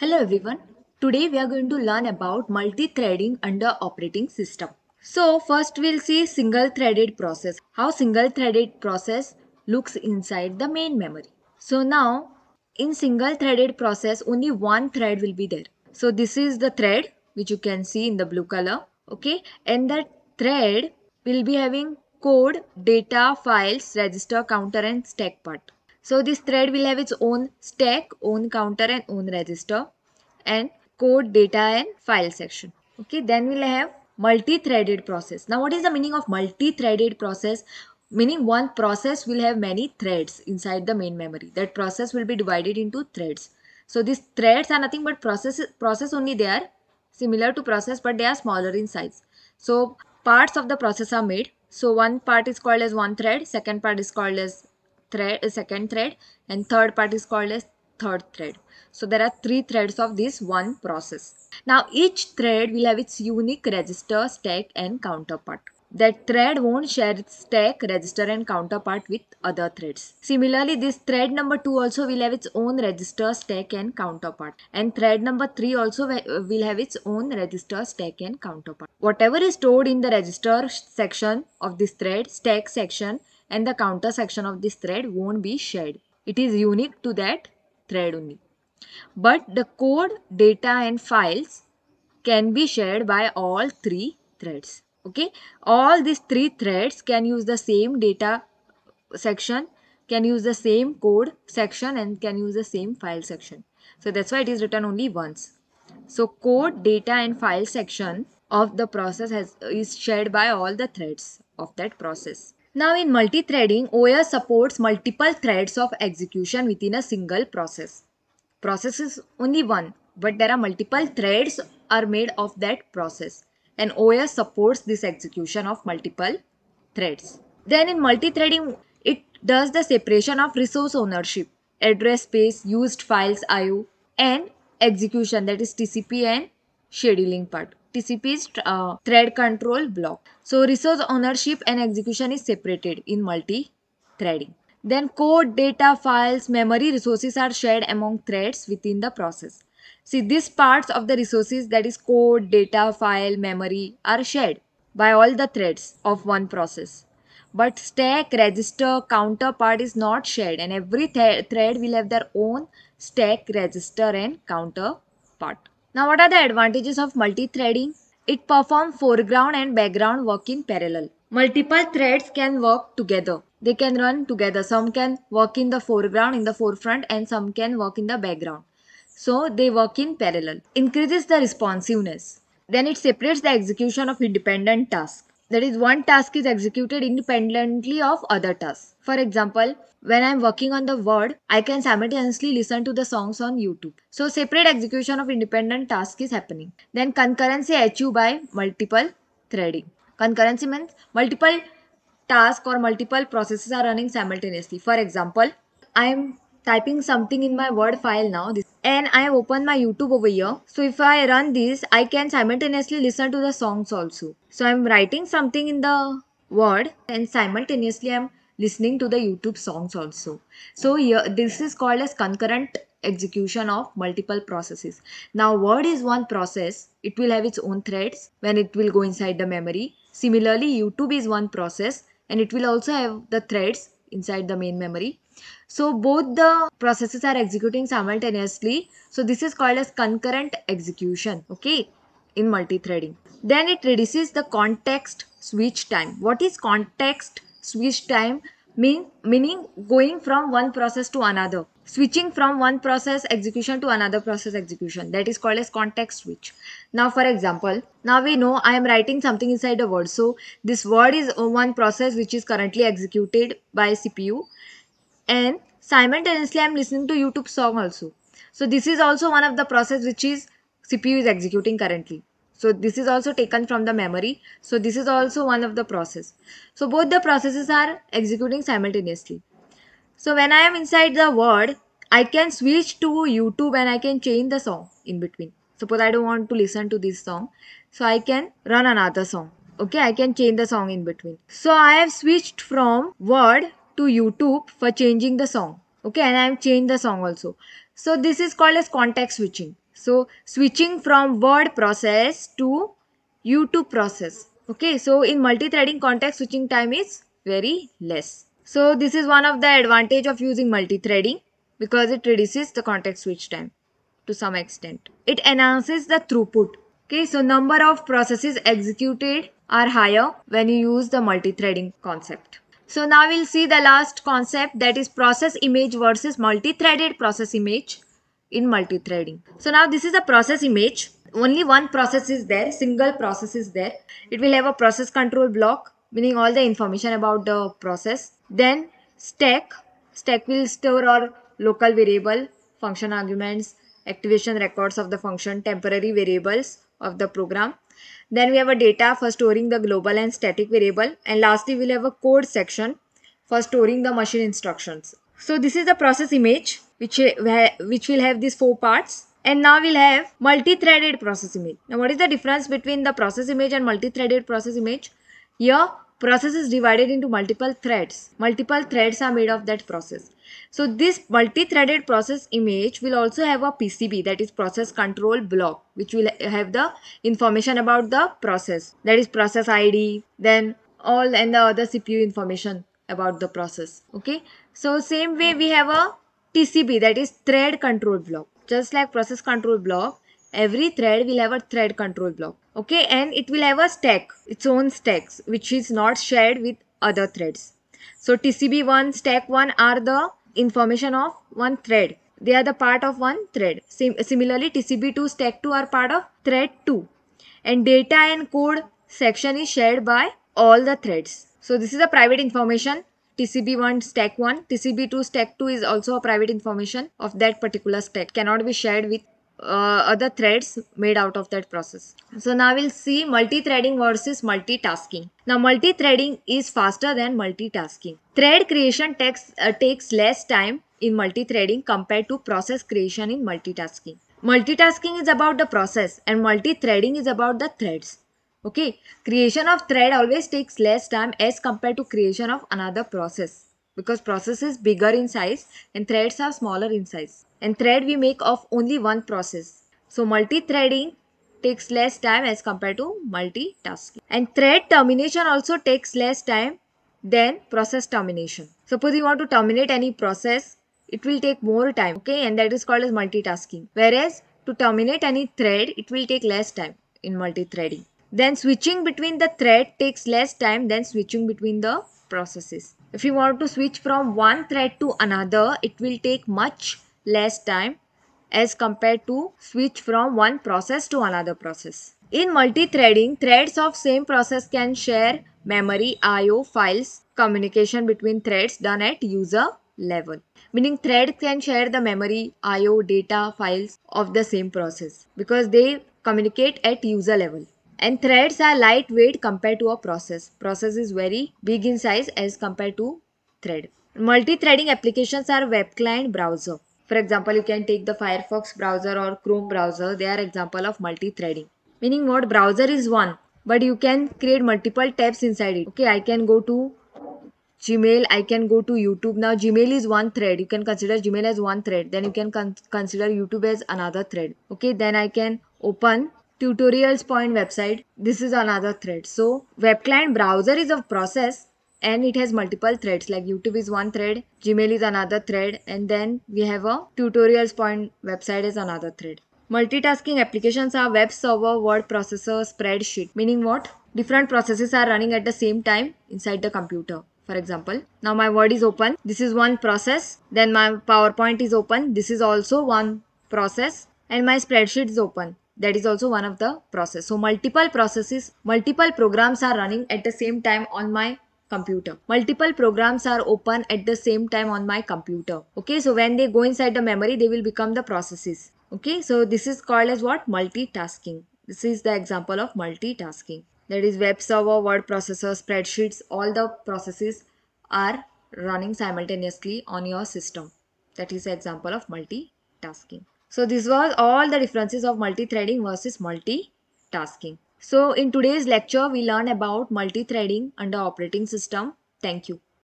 Hello everyone. Today we are going to learn about multi-threading under operating system. So first we'll see single-threaded process. How single-threaded process looks inside the main memory. So now in single-threaded process only one thread will be there. So this is the thread which you can see in the blue color. Okay. And that thread will be having code, data, files, register, counter and stack part. So this thread will have its own stack, own counter and own register and code, data and file section. Okay, then we'll have multi-threaded process. Now what is the meaning of multi-threaded process? Meaning one process will have many threads inside the main memory. That process will be divided into threads. So these threads are nothing but process, process only they are similar to process but they are smaller in size. So parts of the process are made. So one part is called as one thread, second part is called as thread uh, second thread and third part is called as third thread so there are three threads of this one process now each thread will have its unique register stack and counterpart that thread won't share its stack, register and counterpart with other threads. Similarly, this thread number 2 also will have its own register, stack and counterpart. And thread number 3 also uh, will have its own register, stack and counterpart. Whatever is stored in the register section of this thread, stack section and the counter section of this thread won't be shared. It is unique to that thread only. But the code, data and files can be shared by all three threads. Okay. All these three threads can use the same data section, can use the same code section and can use the same file section. So that's why it is written only once. So code, data and file section of the process has, is shared by all the threads of that process. Now in multi-threading, OS supports multiple threads of execution within a single process. Process is only one, but there are multiple threads are made of that process. And OS supports this execution of multiple threads. Then in multi-threading, it does the separation of resource ownership, address space, used files, IO, and execution that is TCP and scheduling part. TCP's uh, thread control block. So resource ownership and execution is separated in multi-threading. Then code, data, files, memory resources are shared among threads within the process. See these parts of the resources that is code, data, file, memory are shared by all the threads of one process. But stack, register, counterpart is not shared and every th thread will have their own stack, register and counterpart. Now what are the advantages of multi-threading? It performs foreground and background work in parallel. Multiple threads can work together. They can run together. Some can work in the foreground, in the forefront and some can work in the background. So they work in parallel. Increases the responsiveness. Then it separates the execution of independent tasks that is one task is executed independently of other tasks for example when i'm working on the word i can simultaneously listen to the songs on youtube so separate execution of independent task is happening then concurrency achieved by multiple threading concurrency means multiple task or multiple processes are running simultaneously for example i'm typing something in my word file now and I have opened my YouTube over here. So if I run this, I can simultaneously listen to the songs also. So I'm writing something in the word and simultaneously I'm listening to the YouTube songs also. So here, this is called as concurrent execution of multiple processes. Now word is one process. It will have its own threads when it will go inside the memory. Similarly, YouTube is one process and it will also have the threads inside the main memory. So both the processes are executing simultaneously. So this is called as concurrent execution. Okay in multithreading. Then it reduces the context switch time. What is context switch time? Mean, meaning going from one process to another. Switching from one process execution to another process execution. That is called as context switch. Now for example, now we know I am writing something inside a word. So this word is one process which is currently executed by CPU and simultaneously I'm listening to YouTube song also. So this is also one of the process which is CPU is executing currently. So this is also taken from the memory. So this is also one of the process. So both the processes are executing simultaneously. So when I am inside the word, I can switch to YouTube and I can change the song in between. Suppose I don't want to listen to this song. So I can run another song. Okay, I can change the song in between. So I have switched from word to YouTube for changing the song. Okay, and I have changed the song also. So this is called as context switching. So switching from word process to YouTube process. Okay, so in multi-threading context switching time is very less. So this is one of the advantage of using multi-threading because it reduces the context switch time to some extent. It enhances the throughput. Okay, so number of processes executed are higher when you use the multi-threading concept. So now we'll see the last concept that is process image versus multi-threaded process image in multi-threading. So now this is a process image. Only one process is there, single process is there. It will have a process control block, meaning all the information about the process. Then stack, stack will store our local variable, function arguments, activation records of the function, temporary variables of the program then we have a data for storing the global and static variable. And lastly, we'll have a code section for storing the machine instructions. So this is the process image which, which will have these four parts. And now we'll have multi-threaded process image. Now what is the difference between the process image and multi-threaded process image? Here process is divided into multiple threads. Multiple threads are made of that process. So this multi-threaded process image will also have a PCB that is process control block which will have the information about the process that is process ID then all and the other CPU information about the process okay. So same way we have a TCB that is thread control block just like process control block every thread will have a thread control block okay and it will have a stack its own stacks which is not shared with other threads so tcb1 stack1 are the information of one thread they are the part of one thread Sim similarly tcb2 stack2 are part of thread 2 and data and code section is shared by all the threads so this is a private information TCB1 stack 1, TCB2 stack 2 is also a private information of that particular stack, cannot be shared with uh, other threads made out of that process. So now we'll see multi-threading versus multitasking. Now multi-threading is faster than multitasking. Thread creation takes, uh, takes less time in multi-threading compared to process creation in multitasking. Multitasking is about the process and multi-threading is about the threads. Okay, creation of thread always takes less time as compared to creation of another process because process is bigger in size and threads are smaller in size. And thread we make of only one process. So multi-threading takes less time as compared to multitasking. And thread termination also takes less time than process termination. Suppose you want to terminate any process, it will take more time, okay? And that is called as multitasking. Whereas to terminate any thread, it will take less time in multi-threading. Then switching between the thread takes less time than switching between the processes. If you want to switch from one thread to another, it will take much less time as compared to switch from one process to another process. In multi-threading, threads of same process can share memory, I.O. files, communication between threads done at user level. Meaning thread can share the memory, I.O., data, files of the same process because they communicate at user level and threads are lightweight compared to a process process is very big in size as compared to thread multi-threading applications are web client browser for example you can take the firefox browser or chrome browser they are example of multi-threading meaning what browser is one but you can create multiple tabs inside it okay i can go to gmail i can go to youtube now gmail is one thread you can consider gmail as one thread then you can con consider youtube as another thread okay then i can open tutorials point website this is another thread so web client browser is a process and it has multiple threads like youtube is one thread gmail is another thread and then we have a tutorials point website is another thread multitasking applications are web server word processor spreadsheet meaning what different processes are running at the same time inside the computer for example now my word is open this is one process then my powerpoint is open this is also one process and my spreadsheet is open that is also one of the process so multiple processes multiple programs are running at the same time on my computer multiple programs are open at the same time on my computer okay so when they go inside the memory they will become the processes okay so this is called as what multitasking this is the example of multitasking that is web server word processor spreadsheets all the processes are running simultaneously on your system that is example of multitasking so this was all the differences of multi-threading versus multitasking. So in today's lecture, we learn about multi-threading under operating system. Thank you.